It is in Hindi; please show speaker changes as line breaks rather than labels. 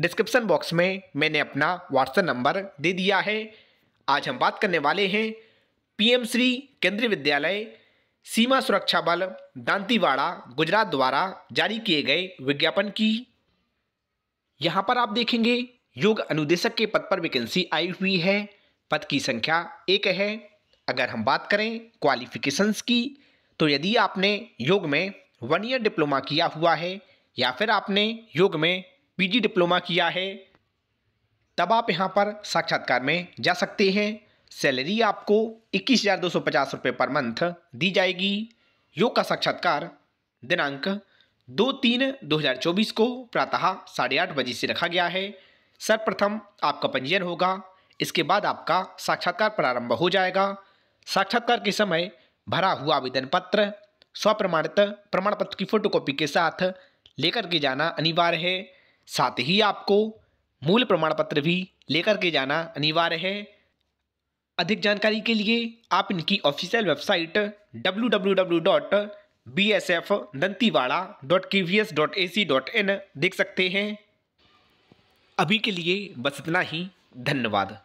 डिस्क्रिप्शन बॉक्स में मैंने अपना व्हाट्सएप नंबर दे दिया है आज हम बात करने वाले हैं पीएम श्री केंद्रीय विद्यालय सीमा सुरक्षा बल दांतीवाड़ा गुजरात द्वारा जारी किए गए विज्ञापन की यहाँ पर आप देखेंगे योग अनुदेशक के पद पर वैकेंसी आई हुई है पद की संख्या एक है अगर हम बात करें क्वालिफिकेशंस की तो यदि आपने योग में वन ईयर डिप्लोमा किया हुआ है या फिर आपने योग में पीजी डिप्लोमा किया है तब आप यहाँ पर साक्षात्कार में जा सकते हैं सैलरी आपको इक्कीस हज़ार दो सौ पचास रुपये पर मंथ दी जाएगी योग का साक्षात्कार दिनांक दो तीन दो हज़ार चौबीस को प्रातः साढ़े आठ बजे से रखा गया है सर्वप्रथम आपका पंजीयन होगा इसके बाद आपका साक्षात्कार प्रारंभ हो जाएगा साक्षात्कार के समय भरा हुआ आवेदन पत्र स्वप्रमाणित प्रमाण पत्र की फोटोकॉपी के साथ लेकर के जाना अनिवार्य है साथ ही आपको मूल प्रमाण पत्र भी लेकर के जाना अनिवार्य है अधिक जानकारी के लिए आप इनकी official website W W dot B S F Dantiwada dot K V S dot A C dot in देख सकते हैं अभी के लिए बस इतना ही धन्यवाद